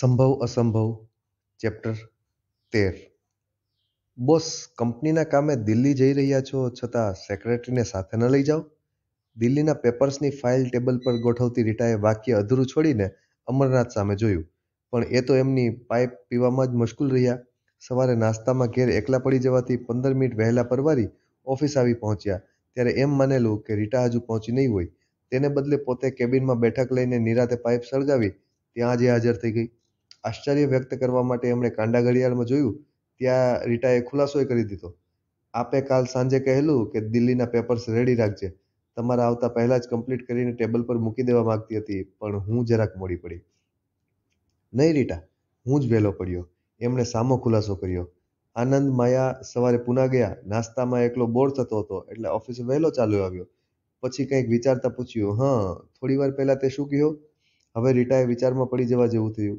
સંભવ અસંભવ ચેપ્ટર તેર બોસ કંપનીના કામે દિલ્હી જઈ રહ્યા છો છતાં સેક્રેટરીને સાથે ન લઈ જાઓ દિલ્હીના પેપર્સની ફાઇલ ટેબલ પર ગોઠવતી રીટાએ વાક્ય અધૂરું છોડીને અમરનાથ સામે જોયું પણ એ તો એમની પાઇપ પીવામાં જ મશગુલ રહ્યા સવારે નાસ્તામાં ઘેર એકલા પડી જવાથી પંદર મિનિટ વહેલા પરવારી ઓફિસ આવી પહોંચ્યા ત્યારે એમ માનેલું કે રીટા હજુ પહોંચી નહીં હોય તેને બદલે પોતે કેબિનમાં બેઠક લઈને નિરાતે પાઇપ સળગાવી ત્યાં જ હાજર થઈ ગઈ આશ્ચર્ય વ્યક્ત કરવા માટે એમણે કાંડા ઘડિયાળમાં જોયું ત્યાં રીટાએ ખુલાસો કરી દીધો આપે કાલ સાંજે કહેલું કે દિલ્હીના પેપર્સ રેડી રાખજે તમારા આવતા પહેલાં જ કમ્પ્લીટ કરીને ટેબલ પર મૂકી દેવા માંગતી હતી પણ હું જરાક મોડી પડી નહીં રીટા હું જ વહેલો પડ્યો એમણે સામો ખુલાસો કર્યો આનંદ માયા સવારે પૂના ગયા નાસ્તામાં એકલો બોર થતો હતો એટલે ઓફિસે વહેલો ચાલુ આવ્યો પછી કંઈક વિચારતા પૂછ્યું હા થોડી વાર પહેલાં તે શું કહ્યું હવે રીટાએ વિચારમાં પડી જવા જેવું થયું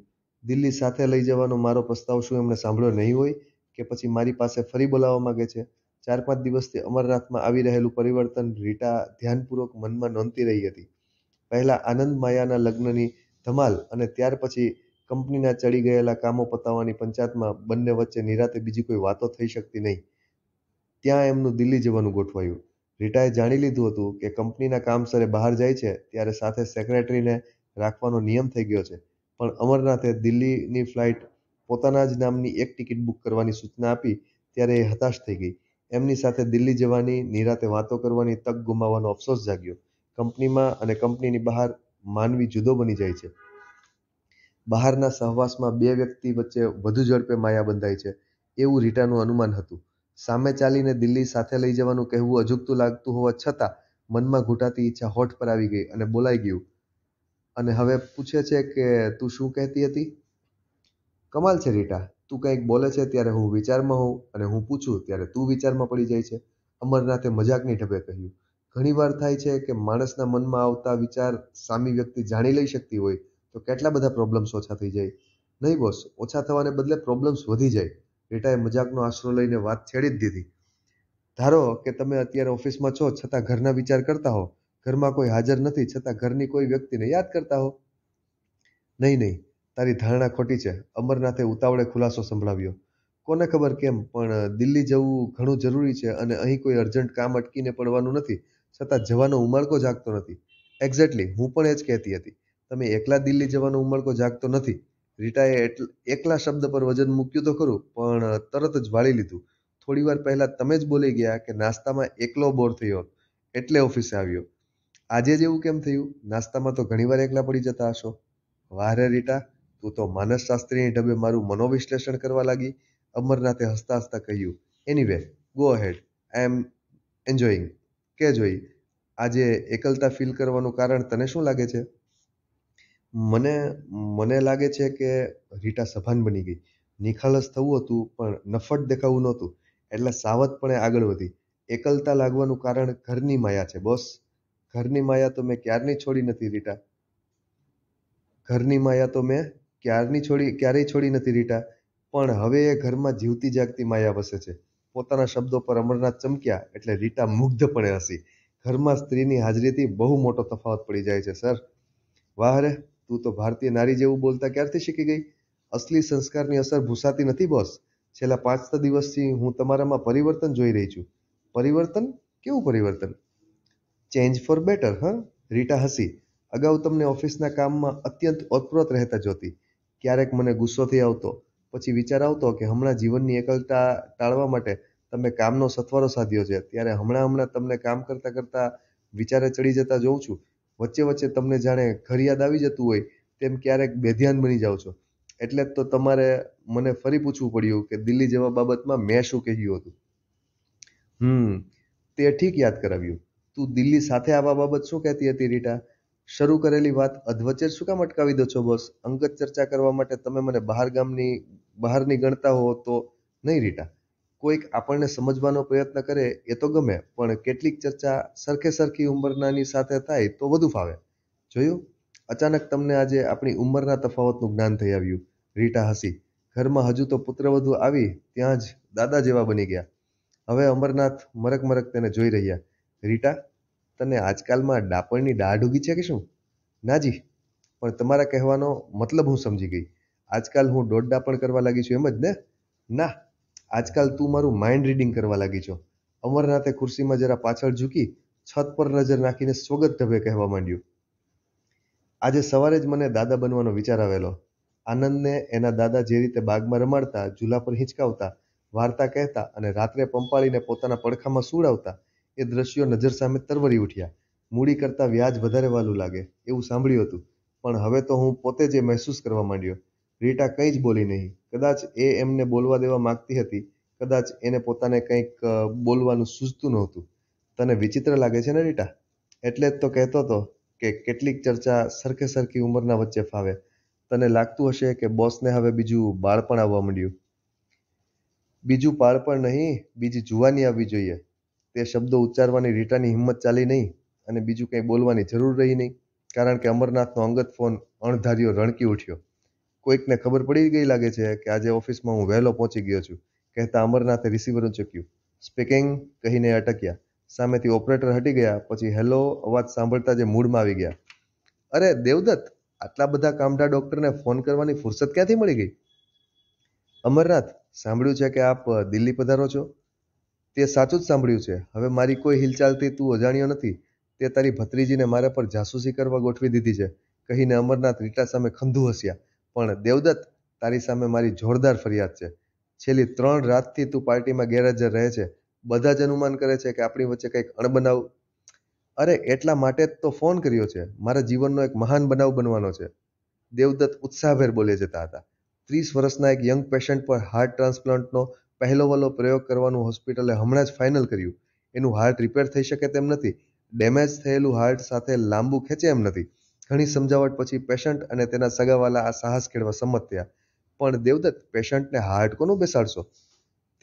દિલ્હી સાથે લઈ જવાનો મારો પ્રસ્તાવ શું એમણે સાંભળ્યો નહીં હોય કે પછી મારી પાસે ફરી બોલાવવા માગે છે ચાર પાંચ દિવસથી અમરનાથમાં આવી રહેલું પરિવર્તન રીટા ધ્યાનપૂર્વક મનમાં નોંધતી રહી હતી પહેલાં આનંદ માયાના લગ્નની ધમાલ અને ત્યાર પછી કંપનીના ચડી ગયેલા કામો પતાવવાની પંચાયતમાં બંને વચ્ચે નિરાતે બીજી કોઈ વાતો થઈ શકતી નહીં ત્યાં એમનું દિલ્હી જવાનું ગોઠવાયું રીટાએ જાણી લીધું હતું કે કંપનીના કામસરે બહાર જાય છે ત્યારે સાથે સેક્રેટરીને રાખવાનો નિયમ થઈ ગયો છે પણ અમરનાથે દિલ્હીની ફ્લાઇટ પોતાના જ નામની એક ટિકિટ બુક કરવાની સૂચના આપી ત્યારે એ હતાશ થઈ ગઈ એમની સાથે દિલ્હી જવાની નિરાતે વાતો કરવાની તક ગુમાવવાનો અફસોસ જાગ્યો કંપનીમાં અને કંપનીની બહાર માનવી જુદો બની જાય છે બહારના સહવાસમાં બે વ્યક્તિ વચ્ચે વધુ ઝડપે માયા બંધાય છે એવું રીટાનું અનુમાન હતું સામે ચાલીને દિલ્હી સાથે લઈ જવાનું કહેવું અજુગતું લાગતું હોવા છતાં મનમાં ઘૂંટાતી ઈચ્છા હોઠ પર આવી ગઈ અને બોલાઈ ગયું અને હવે પૂછે છે કે તું શું કહેતી હતી કમાલ છે રીટા તું કંઈક બોલે છે ત્યારે હું વિચારમાં હોઉં અને હું પૂછું ત્યારે તું વિચારમાં પડી જાય છે અમરનાથે મજાકની ઢબે કહ્યું ઘણીવાર થાય છે કે માણસના મનમાં આવતા વિચાર સામી વ્યક્તિ જાણી લઈ શકતી હોય તો કેટલા બધા પ્રોબ્લેમ્સ ઓછા થઈ જાય નહીં બોસ ઓછા થવાને બદલે પ્રોબ્લેમ્સ વધી જાય રીટાએ મજાકનો આશરો લઈને વાત છેડી જ દીધી ધારો કે તમે અત્યારે ઓફિસમાં છો છતાં ઘરના વિચાર કરતા હો ઘરમાં કોઈ હાજર નથી છતાં ઘરની કોઈ વ્યક્તિને યાદ કરતા હો નહીં નહીં તારી ધારણા ખોટી છે અમરનાથે ઉતાવળે ખુલાસો સંભળાવ્યો કોને ખબર કેમ પણ દિલ્હી જવું ઘણું જરૂરી છે અને અહીં કોઈ અર્જન્ટ કામ અટકીને પડવાનું નથી છતાં જવાનો ઉમળકો જાગતો નથી એક્ઝેક્ટલી હું પણ એ જ કહેતી હતી તમે એકલા દિલ્હી જવાનો ઉમળકો જાગતો નથી રીટાએ એકલા શબ્દ પર વજન મૂક્યું તો ખરું પણ તરત જ વાળી લીધું થોડી વાર પહેલાં તમે જ બોલી ગયા કે નાસ્તામાં એકલો બોર થયો એટલે ઓફિસે આવ્યો આજે જેવું કેમ થયું નાસ્તામાં તો ઘણીવાર એકલા પડી જતા હશો વાહ રે રીટા તું તો માનસ શાસ્ત્રીની ઢબે મારું મનોવિશ્લેષણ કરવા લાગી અમરનાથે હસતા હસતા કહ્યું anyway go ahead I am enjoying કે જોઈ આજે એકલતા ફીલ કરવાનું કારણ તને શું લાગે છે મને મને લાગે છે કે રીટા સભાન બની ગઈ નિખાલસ થવું હતું પણ નફટ દેખાવું નહોતું એટલે સાવધપણે આગળ વધી એકલતા લાગવાનું કારણ ઘરની માયા છે બોસ ઘરની માયા તો મેં ક્યારની છોડી નથી રીટા ઘરની માયા તો મેં ક્યારની છોડી ક્યારેય છોડી નથી રીટા પણ હવે એ ઘરમાં જીવતી જાગતી માયા વસે છે પોતાના શબ્દો પર અમરનાથ ચમક્યા એટલે રીટા મુગ્ધપણે હસી ઘરમાં સ્ત્રીની હાજરીથી બહુ મોટો તફાવત પડી જાય છે સર વાહ રે તું તો ભારતીય નારી જેવું બોલતા ક્યારથી શીખી ગઈ અસલી સંસ્કારની અસર ભૂસાતી નથી બોસ છેલ્લા પાંચ દિવસથી હું તમારામાં પરિવર્તન જોઈ રહી છું પરિવર્તન કેવું પરિવર્તન ચેન્જ ફોર બેટર હં રીટા હસી અગાઉ તમને ઓફિસના કામમાં અત્યંત ઓતપ્રોત રહેતા જોતી ક્યારેક મને ગુસ્સો થઈ આવતો પછી વિચાર આવતો કે હમણાં જીવનની એકલતા ટાળવા માટે તમે કામનો સથવારો સાધ્યો છે ત્યારે હમણાં હમણાં તમને કામ કરતાં કરતાં વિચારે ચડી જતા જોઉં છું વચ્ચે વચ્ચે તમને જાણે ઘર યાદ આવી જતું હોય તેમ ક્યારેક બેધ્યાન બની જાઓ છો એટલે જ તો તમારે મને ફરી પૂછવું પડ્યું કે દિલ્હી જવા બાબતમાં મેં શું કહ્યું હતું હમ તે ઠીક યાદ કરાવ્યું તું દિલ્હી સાથે આવવા બાબત શું કહેતી હતી રીટા શરૂ કરેલી વાત અધવચેર શું કામ અટકાવી દો છો બસ અંગત ચર્ચા કરવા માટે તમે મને બહાર ગામની બહારની ગણતા હો તો નહીં રીટા કોઈક આપણને સમજવાનો પ્રયત્ન કરે એ તો ગમે પણ કેટલીક ચર્ચા સરખે સરખી ઉંમરનાની સાથે થાય તો વધુ ફાવે જોયું અચાનક તમને આજે આપણી ઉંમરના તફાવતનું જ્ઞાન થઈ આવ્યું રીટા હસી ઘરમાં હજુ તો પુત્રવધુ આવી ત્યાં જ દાદા જેવા બની ગયા હવે અમરનાથ મરક મરક તેને જોઈ રહ્યા રીટા તને આજકાલમાં ડાપણની દાઢ ઉગી છે કે શું નાજી પણ તમારા કહેવાનો મતલબ હું સમજી ગઈ આજકાલ હું દોઢ ડાપણ કરવા લાગી છું એમ જ ને ના આજકાલ તું મારું માઇન્ડ રીડિંગ કરવા લાગી છો અમરનાથે ખુરશીમાં જરા પાછળ ઝૂકી છત પર નજર નાખીને સ્વગત ઢબે કહેવા માંડ્યું આજે સવારે જ મને દાદા બનવાનો વિચાર આવેલો આનંદને એના દાદા જે રીતે બાગમાં રમાડતા ઝૂલા પર હિંચકાવતા વાર્તા કહેતા અને રાત્રે પંપાળીને પોતાના પડખામાં સુડાવતા એ દ્રશ્યો નજર સામે તરવરી ઉઠ્યા મૂડી કરતાં વ્યાજ વધારે વાલું લાગે એવું સાંભળ્યું હતું પણ હવે તો હું પોતે જ એ મહેસૂસ કરવા માંડ્યો રીટા કંઈ જ બોલી નહીં કદાચ એ એમને બોલવા દેવા માગતી હતી કદાચ એને પોતાને કંઈક બોલવાનું સૂઝતું નહોતું તને વિચિત્ર લાગે છે ને રીટા એટલે જ તો કહેતો હતો કે કેટલીક ચર્ચા સરખે સરખી ઉંમરના વચ્ચે ફાવે તને લાગતું હશે કે બોસને હવે બીજું બાળપણ આવવા માંડ્યું બીજું બાળપણ નહીં બીજી જુવાની આવવી જોઈએ તે શબ્દો ઉચ્ચારવાની રીટાની હિંમત ચાલી નહીં અને બીજું કંઈ બોલવાની જરૂર રહી નહીં કારણ કે અમરનાથનો અંગત ફોન અણધાર્યો રણકી ઉઠ્યો કોઈકને ખબર પડી ગઈ લાગે છે કે આજે ઓફિસમાં હું વહેલો પહોંચી ગયો છું કહેતા અમરનાથે રિસીવર ચૂક્યું સ્પીકિંગ કહીને અટક્યા સામેથી ઓપરેટર હટી ગયા પછી હેલો અવાજ સાંભળતા જે મૂડમાં આવી ગયા અરે દેવદત્ત આટલા બધા કામઢા ડૉક્ટરને ફોન કરવાની ફુરસત ક્યાંથી મળી ગઈ અમરનાથ સાંભળ્યું છે કે આપ દિલ્હી પધારો છો તે સાચું જ સાંભળ્યું છે હવે મારી કોઈ હિલચાલથી તું અજાણ્યો નથી તે તારી ભત્રીજીને મારા પર જાસૂસી કરવા ગોઠવી દીધી છે કહીને અમરનાથ રીટા સામે ખંધું હસ્યા પણ દેવદત્ત તારી સામે મારી જોરદાર ફરિયાદ છે છેલ્લી ત્રણ રાતથી તું પાર્ટીમાં ગેરહાજર રહે છે બધા જ અનુમાન કરે છે કે આપણી વચ્ચે કંઈક અણબનાવ અરે એટલા માટે જ તો ફોન કર્યો છે મારા જીવનનો એક મહાન બનાવ બનવાનો છે દેવદત્ત ઉત્સાહભેર બોલે જતા હતા ત્રીસ વર્ષના એક યંગ પેશન્ટ પર હાર્ટ ટ્રાન્સપ્લાન્ટનો પહેલો વહેલો પ્રયોગ કરવાનું હોસ્પિટલે હમણાં જ ફાઇનલ કર્યું એનું હાર્ટ રિપેર થઈ શકે તેમ નથી ડેમેજ થયેલું હાર્ટ સાથે લાંબુ ખેંચે એમ નથી ઘણી સમજાવટ પછી પેશન્ટ અને તેના સગાવાલા આ સાહસ ખેડવા સંમત થયા પણ દેવદત્ત પેશન્ટને હાર્ટ કોનું બેસાડશો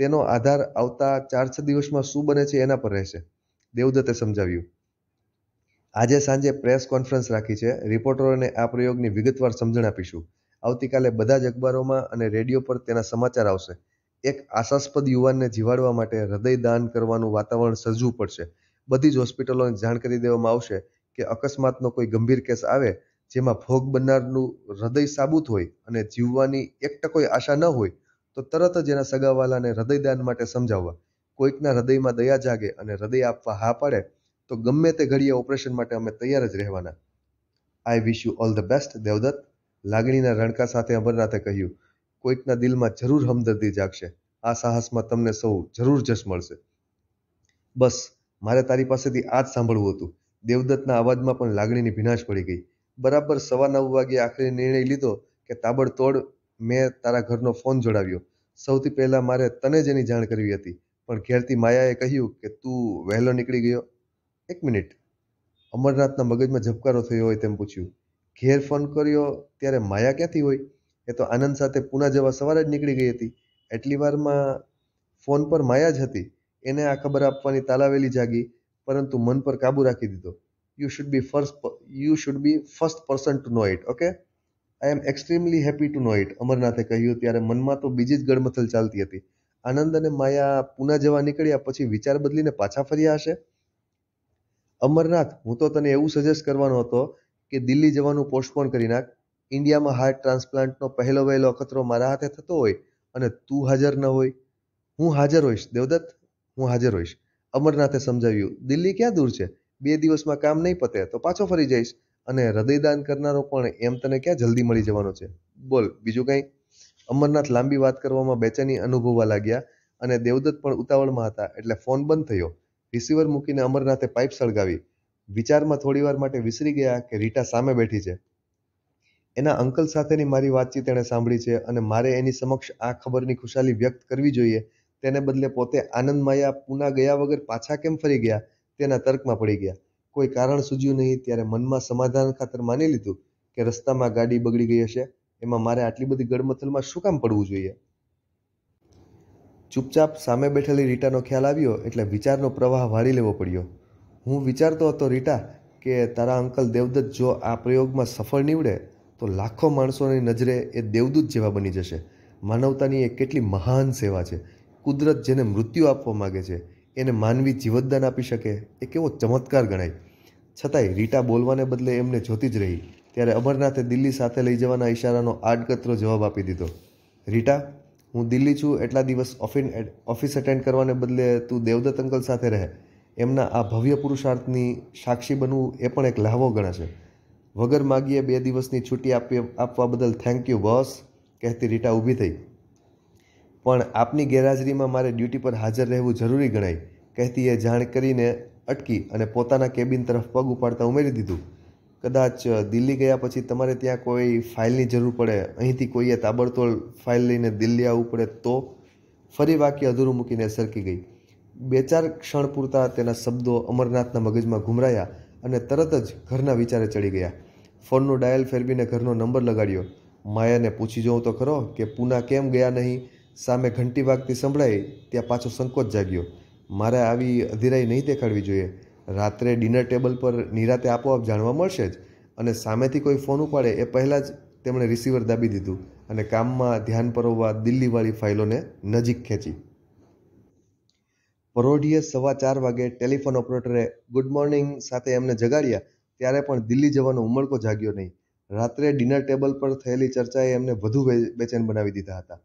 તેનો આધાર આવતા ચાર છ દિવસમાં શું બને છે એના પર રહેશે દેવદત્તે સમજાવ્યું આજે સાંજે પ્રેસ કોન્ફરન્સ રાખી છે રિપોર્ટરોને આ પ્રયોગની વિગતવાર સમજણ આપીશું આવતીકાલે બધા જ અખબારોમાં અને રેડિયો પર તેના સમાચાર આવશે એક આશાસ્પદ યુવાનને જીવાડવા માટે હૃદયદાન કરવાનું વાતાવરણ સર્જવું પડશે બધી જ હોસ્પિટલોને જાણ કરી દેવામાં આવશે કે અકસ્માતનો કોઈ ગંભીર કેસ આવે જેમાં ભોગ બનનારનું હૃદય સાબુત હોય અને જીવવાની એક ટકોય આશા ન હોય તો તરત જ એના સગાવાલાને હૃદયદાન માટે સમજાવવા કોઈકના હૃદયમાં દયા જાગે અને હૃદય આપવા હા પાડે તો ગમે તે ઘડીએ ઓપરેશન માટે અમે તૈયાર જ રહેવાના I wish you all the best Devdatt લાગણીના રણકા સાથે અમરનાથે કહ્યું કોઈકના દિલમાં જરૂર હમદર્દી જાગશે આ સાહસમાં તમને સૌ જરૂર જશ મળશે બસ મારે તારી પાસેથી આ જ સાંભળવું હતું દેવદત્તના અવાજમાં પણ લાગણીની ભીનાશ પડી ગઈ બરાબર સવા નવ વાગે આખરી નિર્ણય લીધો કે તાબડતોડ મેં તારા ઘરનો ફોન જોડાવ્યો સૌથી પહેલાં મારે તને જ એની જાણ કરવી હતી પણ ઘેરથી માયાએ કહ્યું કે તું વહેલો નીકળી ગયો એક મિનિટ અમરનાથના મગજમાં ઝબકારો થયો હોય તેમ પૂછ્યું ઘેર ફોન કર્યો ત્યારે માયા ક્યાંથી હોય એ તો આનંદ સાથે પૂના જવા સવારે જ નીકળી ગઈ હતી એટલી વારમાં ફોન પર માયા જ હતી એને આ ખબર આપવાની તાલાવેલી જાગી પરંતુ મન પર કાબુ રાખી દીધો you should be first you should be first person to know it okay I am extremely happy to know it અમરનાથે કહ્યું ત્યારે મનમાં તો બીજી જ ગડમથલ ચાલતી હતી આનંદ અને માયા પૂના જવા નીકળ્યા પછી વિચાર બદલીને પાછા ફર્યા હશે અમરનાથ હું તો તને એવું સજેસ્ટ કરવાનો હતો કે દિલ્હી જવાનું પોસ્ટપોન કરી નાખ ઇન્ડિયામાં હાર્ટ ટ્રાન્સપ્લાન્ટનો પહેલો વહેલો અખતરો મારા હાથે થતો હોય અને તું હાજર ન હોય હું હાજર હોઈશ દેવદત્ત હું હાજર હોઈશ અમરનાથે સમજાવ્યું દિલ્હી ક્યાં દૂર છે બે દિવસમાં કામ નહીં પતે તો પાછો ફરી જઈશ અને હૃદયદાન કરનારો પણ એમ તને ક્યાં જલ્દી મળી જવાનો છે બોલ બીજું કંઈ અમરનાથ લાંબી વાત કરવામાં બેચેની અનુભવવા લાગ્યા અને દેવદત્ત પણ ઉતાવળમાં હતા એટલે ફોન બંધ થયો રિસીવર મૂકીને અમરનાથે પાઇપ સળગાવી વિચારમાં થોડીવાર માટે વિસરી ગયા કે રીટા સામે બેઠી છે એના અંકલ સાથેની મારી વાતચીત એણે સાંભળી છે અને મારે એની સમક્ષ આ ખબરની ખુશાલી વ્યક્ત કરવી જોઈએ તેને બદલે પોતે આનંદમાયા પૂના ગયા વગર પાછા કેમ ફરી ગયા તેના તર્કમાં પડી ગયા કોઈ કારણ સૂજ્યું નહીં ત્યારે મનમાં સમાધાન ખાતર માની લીધું કે રસ્તામાં ગાડી બગડી ગઈ હશે એમાં મારે આટલી બધી ગડમથલમાં શું કામ પડવું જોઈએ ચૂપચાપ સામે બેઠેલી રીટાનો ખ્યાલ આવ્યો એટલે વિચારનો પ્રવાહ વાળી લેવો પડ્યો હું વિચારતો હતો રીટા કે તારા અંકલ દેવદત્ત જો આ પ્રયોગમાં સફળ નીવડે તો લાખો માણસોની નજરે એ દેવદૂત જેવા બની જશે માનવતાની એ કેટલી મહાન સેવા છે કુદરત જેને મૃત્યુ આપવા માગે છે એને માનવી જીવતદાન આપી શકે એ કેવો ચમત્કાર ગણાય છતાંય રીટા બોલવાને બદલે એમને જોતી જ રહી ત્યારે અમરનાથે દિલ્હી સાથે લઈ જવાના ઇશારાનો આડકતરો જવાબ આપી દીધો રીટા હું દિલ્હી છું એટલા દિવસ ઓફિન ઓફિસ અટેન્ડ કરવાને બદલે તું દેવદત્ત અંકલ સાથે રહે એમના આ ભવ્ય પુરુષાર્થની સાક્ષી બનવું એ પણ એક લહાવો ગણાશે વગર માગીએ બે દિવસની છૂટી આપી આપવા બદલ થેન્ક યુ બોસ કહેતી રીટા ઊભી થઈ પણ આપની ગેરહાજરીમાં મારે ડ્યુટી પર હાજર રહેવું જરૂરી ગણાય કહેતી એ જાણ કરીને અટકી અને પોતાના કેબિન તરફ પગ ઉપાડતા ઉમેરી દીધું કદાચ દિલ્હી ગયા પછી તમારે ત્યાં કોઈ ફાઇલની જરૂર પડે અહીંથી કોઈએ તાબડતોડ ફાઇલ લઈને દિલ્હી આવવું પડે તો ફરી વાક્ય અધૂરું મૂકીને સરકી ગઈ બે ચાર ક્ષણ પૂરતા તેના શબ્દો અમરનાથના મગજમાં ઘૂમરાયા અને તરત જ ઘરના વિચારે ચડી ગયા ફોનનું ડાયલ ફેરવીને ઘરનો નંબર લગાડ્યો માયાને પૂછી જોઉં તો ખરો કે પૂના કેમ ગયા નહીં સામે ઘંટી વાગતી સંભળાઈ ત્યાં પાછો સંકોચ જાગ્યો મારે આવી અધિરાઈ નહીં દેખાડવી જોઈએ રાત્રે ડિનર ટેબલ પર નિરાતે આપોઆપ જાણવા મળશે જ અને સામેથી કોઈ ફોન ઉપાડે એ પહેલાં જ તેમણે રિસીવર દાબી દીધું અને કામમાં ધ્યાન પરોવવા દિલ્હીવાળી ફાઇલોને નજીક ખેંચી પરોઢીએ સવા ચાર વાગે ટેલિફોન ઓપરેટરે ગુડ મોર્નિંગ સાથે એમને જગાડ્યા ત્યારે પણ દિલ્હી જવાનો ઉમળકો જાગ્યો નહીં રાત્રે ડિનર ટેબલ પર થયેલી ચર્ચાએ એમને વધુ બેચેન બનાવી દીધા હતા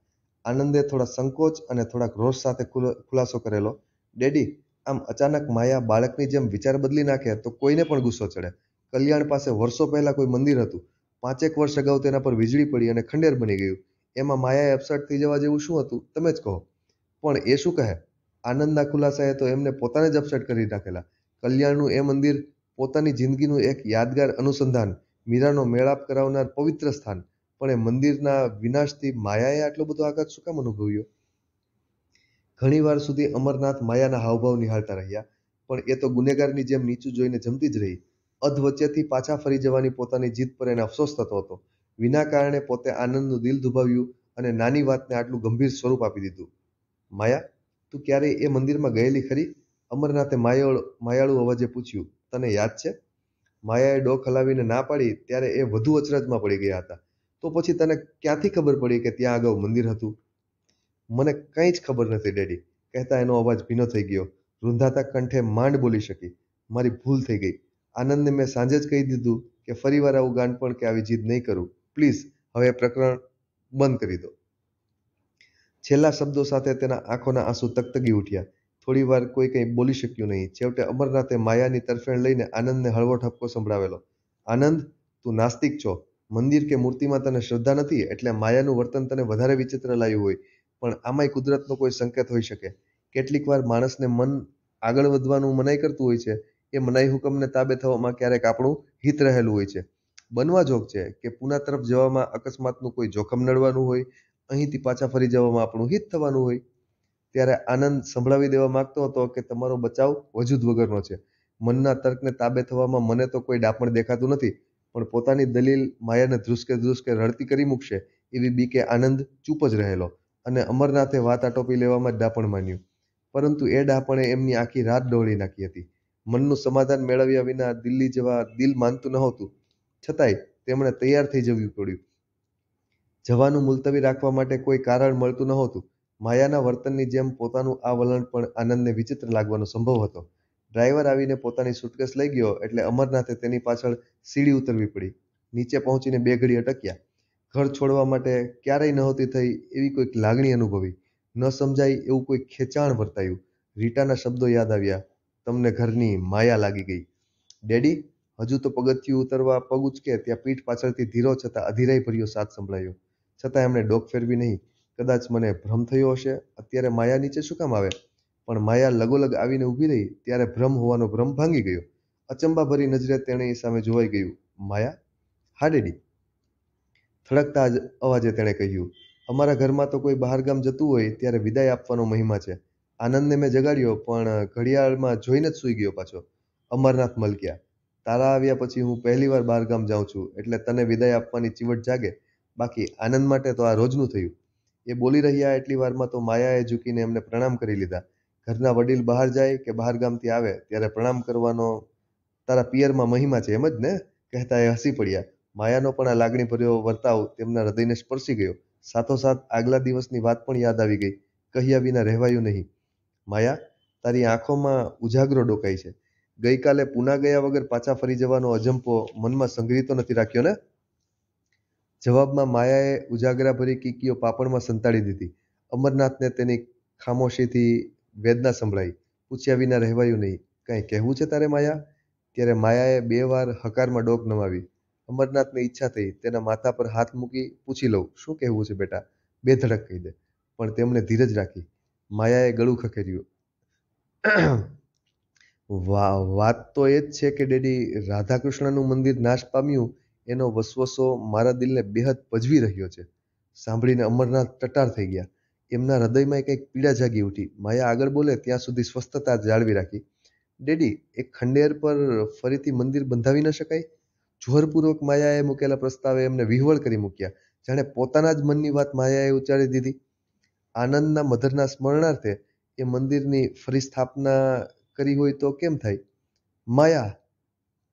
આનંદે થોડા સંકોચ અને થોડાક રોષ સાથે ખુલાસો કરેલો ડેડી આમ અચાનક માયા બાળકની જેમ વિચાર બદલી નાખે તો કોઈને પણ ગુસ્સો ચડે કલ્યાણ પાસે વર્ષો પહેલાં કોઈ મંદિર હતું પાંચેક વર્ષ અગાઉ તેના પર વીજળી પડી અને ખંડેર બની ગયું એમાં માયાએ અપસેટ થઈ જવા જેવું શું હતું તમે જ કહો પણ એ શું કહે આનંદના ખુલાસાએ તો એમને પોતાને જ અપસેટ કરી નાખેલા કલ્યાણનું એ મંદિર પોતાની જિંદગીનું એક યાદગાર અનુસંધાન મીરાનો મેળાપ કરાવનાર પવિત્ર સ્થાન પણ એ મંદિરના વિનાશથી માયાએ આટલો બધો આઘાત શું કામ અનુભવ્યો ઘણીવાર સુધી અમરનાથ માયાના હાવભાવ નિહાળતા રહ્યા પણ એ તો ગુનેગારની જેમ નીચું જોઈને જમતી જ રહી અધ વચ્ચેથી પાછા ફરી જવાની પોતાની જીત પર એને અફસોસ થતો હતો વિના કારણે પોતે આનંદનું દિલ દુભાવ્યું અને નાની વાતને આટલું ગંભીર સ્વરૂપ આપી દીધું માયા તું ક્યારેય એ મંદિરમાં ગયેલી ખરી અમરનાથે માયાળુ માયાળુ અવાજે પૂછ્યું તને યાદ છે માયાએ ડોક હલાવીને ના પાડી ત્યારે એ વધુ અચરજમાં પડી ગયા હતા તો પછી તને ક્યાંથી ખબર પડી કે ત્યાં અગાઉ મંદિર હતું મને કંઈ જ ખબર નથી ડેડી કહેતા એનો અવાજ ભીનો થઈ ગયો રૂંધાતા કંઠે માંડ બોલી શકી મારી ભૂલ થઈ ગઈ આનંદને મેં સાંજે જ કહી દીધું કે ફરીવાર આવું ગાંડપણ કે આવી જીદ નહીં કરું પ્લીઝ હવે પ્રકરણ બંધ કરી દો છેલ્લા શબ્દો સાથે તેના આંખોના આંસુ તકતગી ઉઠ્યા થોડી વાર કોઈ કંઈ બોલી શક્યું નહીં છેવટે અમરનાથે માયાની તરફેણ લઈને આનંદને હળવો ઠપકો સંભળાવેલો આનંદ તું નાસ્તિક છો મંદિર કે મૂર્તિમાં તને શ્રદ્ધા નથી એટલે માયાનું વર્તન તને વધારે વિચિત્ર લાગ્યું હોય પણ આમાંય કુદરતનો કોઈ સંકેત હોઈ શકે કેટલીક વાર માણસને મન આગળ વધવાનું મનાઈ કરતું હોય છે એ મનાઈ હુકમને તાબે થવામાં ક્યારેક આપણું હિત રહેલું હોય છે બનવા જોગ છે કે પૂના તરફ જવામાં અકસ્માતનું કોઈ જોખમ નડવાનું હોય અહીંથી પાછા ફરી જવામાં આપણું હિત થવાનું હોય ત્યારે આનંદ સંભળાવી દેવા માંગતો હતો કે તમારો બચાવ વજૂદ વગરનો છે મનના તર્કને તાબે થવામાં મને તો કોઈ ડાપણ દેખાતું નથી પણ પોતાની દલીલ માયાને ધ્રુસકે ધ્રુસકે રડતી કરી મૂકશે એવી બીકે આનંદ ચૂપ જ રહેલો અને અમરનાથે વાત આટોપી લેવામાં ડાપણ માન્યું પરંતુ એ ડાપણે એમની આખી રાત ડોળી નાખી હતી મનનું સમાધાન મેળવ્યા વિના દિલ્હી જવા દિલ માનતું નહોતું છતાંય તેમણે તૈયાર થઈ જવું પડ્યું જવાનું મુલતવી રાખવા માટે કોઈ કારણ મળતું નહોતું માયાના વર્તનની જેમ પોતાનું આ વલણ પણ આનંદને વિચિત્ર લાગવાનો સંભવ હતો ડ્રાઈવર આવીને પોતાની સુટકેસ લઈ ગયો એટલે અમરનાથે તેની પાછળ સીડી ઉતરવી પડી નીચે પહોંચીને બે ઘડી અટક્યા ઘર છોડવા માટે ક્યારેય નહોતી થઈ એવી કોઈક લાગણી અનુભવી ન સમજાય એવું કોઈ ખેંચાણ વર્તાયું રીટાના શબ્દો યાદ આવ્યા તમને ઘરની માયા લાગી ગઈ ડેડી હજુ તો પગથિયું ઉતરવા પગ ઉચકે ત્યાં પીઠ પાછળથી ધીરો છતાં અધીરાઈ ભર્યો સાથ સંભળાયો છતાં એમણે ડોક ફેરવી નહીં કદાચ મને ભ્રમ થયો હશે અત્યારે માયા નીચે શું કામ આવે પણ માયા લગોલગ આવીને ઊભી રહી ત્યારે ભ્રમ હોવાનો ભ્રમ ભાંગી ગયો અચંબા ભરી નજરે તેણે સામે જોવાઈ ગયું માયા હાડેડી થડકતા જ અવાજે તેણે કહ્યું અમારા ઘરમાં તો કોઈ બહારગામ જતું હોય ત્યારે વિદાય આપવાનો મહિમા છે આનંદને મેં જગાડ્યો પણ ઘડિયાળમાં જોઈને જ સૂઈ ગયો પાછો અમરનાથ મલક્યા તારા આવ્યા પછી હું પહેલીવાર બહારગામ જાઉં છું એટલે તને વિદાય આપવાની ચીવટ જાગે બાકી આનંદ માટે તો આ રોજનું થયું એ બોલી રહ્યા એટલી વારમાં તો માયાએ ઝૂકીને એમને પ્રણામ કરી લીધા ઘરના વડીલ બહાર જાય કે બહાર ગામથી આવે ત્યારે પ્રણામ કરવાનો તારા પિયરમાં મહિમા છે એમ જ ને કહેતા એ હસી પડ્યા માયાનો પણ આ લાગણી ભર્યો વર્તાવ તેમના હૃદયને સ્પર્શી ગયો સાથોસાથ આગલા દિવસની વાત પણ યાદ આવી ગઈ કહ્યા વિના રહેવાયું નહીં માયા તારી આંખોમાં ઉજાગરો ડોકાય છે ગઈકાલે પૂના ગયા વગર પાછા ફરી જવાનો અજંપો મનમાં સંગ્રહિતો નથી રાખ્યો ને જવાબમાં માયાએ ઉજાગરાભરી કીકીઓ પાપણમાં સંતાડી દીધી અમરનાથને તેની ખામોશીથી વેદના સંભળાઈ પૂછ્યા વિના રહેવાયું નહીં કાંઈ કહેવું છે તારે માયા ત્યારે માયાએ બે વાર હકારમાં ડોક નમાવી અમરનાથને ઈચ્છા થઈ તેના માથા પર હાથ મૂકી પૂછી લઉં શું કહેવું છે બેટા બેધડક કહી દે પણ તેમણે ધીરજ રાખી માયાએ ગળું ખખેર્યું વાત તો એ જ છે કે ડેડી રાધાકૃષ્ણનું મંદિર નાશ પામ્યું એનો વસવસો મારા દિલને બેહદ પજવી રહ્યો છે સાંભળીને અમરનાથ ટટાર થઈ ગયા એમના હૃદયમાં કંઈક પીડા જાગી ઉઠી માયા આગળ બોલે ત્યાં સુધી સ્વસ્થતા જાળવી રાખી ડેડી એક ખંડેર પર ફરીથી મંદિર બંધાવી ન શકાય જોરપૂર્વક માયાએ મૂકેલા પ્રસ્તાવે એમને વિહવળ કરી મૂક્યા જાણે પોતાના જ મનની વાત માયાએ ઉચ્ચારી દીધી આનંદના મધરના સ્મરણાર્થે એ મંદિરની ફરી સ્થાપના કરી હોય તો કેમ થાય માયા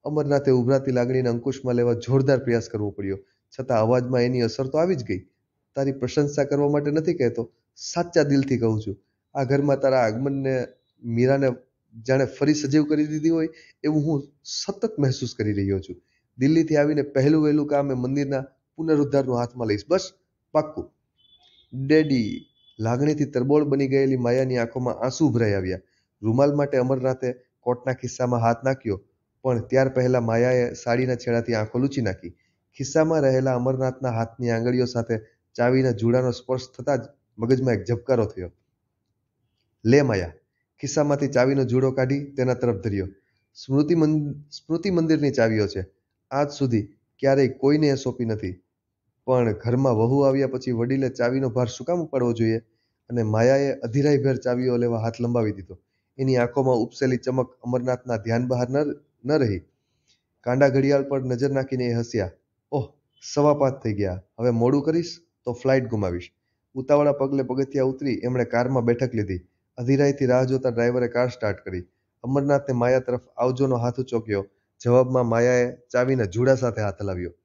અમરનાથે ઉભરાતી લાગણીને અંકુશમાં લેવા જોરદાર પ્રયાસ કરવો પડ્યો છતાં અવાજમાં એની અસર તો આવી જ ગઈ તારી પ્રશંસા કરવા માટે નથી કહેતો સાચા દિલથી કહું છું આ ઘરમાં તારા આગમનને મીરાને જાણે ફરી સજીવ કરી દીધી હોય એવું હું સતત મહેસૂસ કરી રહ્યો છું દિલ્હીથી આવીને પહેલું વહેલું કામ એ મંદિરના પુનરુદ્ધારનું હાથમાં લઈશ બસ પાક્કું ડેડી લાગણીથી તરબોળ બની ગયેલી માયાની આંખોમાં આંસુ ઉભરાઈ આવ્યા રૂમાલ માટે અમરનાથે કોટના ખિસ્સામાં હાથ નાખ્યો પણ ત્યાર પહેલાં માયાએ સાડીના છેડાથી આંખો લૂચી નાખી ખિસ્સામાં રહેલા અમરનાથના હાથની આંગળીઓ સાથે ચાવીના જુડાનો સ્પર્શ થતાં જ મગજમાં એક ઝબકારો થયો લે માયા ખિસ્સામાંથી ચાવીનો જુડો કાઢી તેના તરફ ધર્યો સ્મૃતિ સ્મૃતિ મંદિરની ચાવીઓ છે આજ સુધી ક્યારેય કોઈને એ સોંપી નથી પણ ઘરમાં વહુ આવ્યા પછી વડીલે ચાવીનો ભાર શું કામ ઉપાડવો જોઈએ અને માયાએ અધીરાઈભેર ચાવીઓ લેવા હાથ લંબાવી દીધો એની આંખોમાં ઉપસેલી ચમક અમરનાથના ધ્યાન બહાર ન ન રહી કાંડા ઘડિયાળ પર નજર નાખીને એ હસ્યા ઓહ સવા પાંચ થઈ ગયા હવે મોડું કરીશ તો ફ્લાઇટ ગુમાવીશ ઉતાવળા પગલે પગથિયા ઉતરી એમણે કારમાં બેઠક લીધી અધિરાઈથી રાહ જોતા ડ્રાઈવરે કાર સ્ટાર્ટ કરી અમરનાથને માયા તરફ આવજોનો હાથ ઉચોક્યો જવાબમાં માયાએ ચાવીને જુડા સાથે હાથ લાવ્યો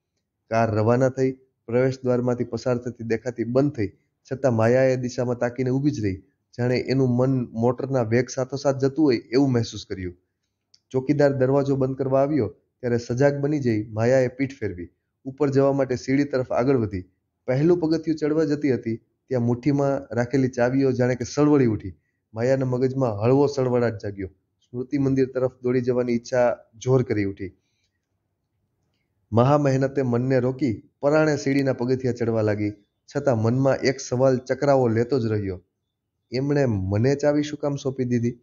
કાર રવાના થઈ પ્રવેશ દ્વારમાંથી પસાર થતી દેખાતી બંધ થઈ છતાં માયાએ દિશામાં તાકીને ઊભી જ રહી જાણે એનું મન મોટરના વેગ સાથોસાથ જતું હોય એવું મહેસૂસ કર્યું ચોકીદાર દરવાજો બંધ કરવા આવ્યો ત્યારે સજાગ બની જઈ માયાએ પીઠ ફેરવી ઉપર જવા માટે સીડી તરફ આગળ વધી પહેલું પગથિયું ચડવા જતી હતી ત્યાં મુઠ્ઠીમાં રાખેલી ચાવીઓ જાણે કે સળવળી ઉઠી માયાના મગજમાં હળવો સળવળાટ જાગ્યો સ્મૃતિ મંદિર તરફ દોડી જવાની ઈચ્છા જોર કરી ઉઠી મહા મહેનતે મનને રોકી પરાણે સીડીના પગથિયા ચડવા લાગી છતાં મનમાં એક સવાલ ચકરાવો લેતો જ રહ્યો એમણે મને ચાવી શું કામ સોંપી દીધી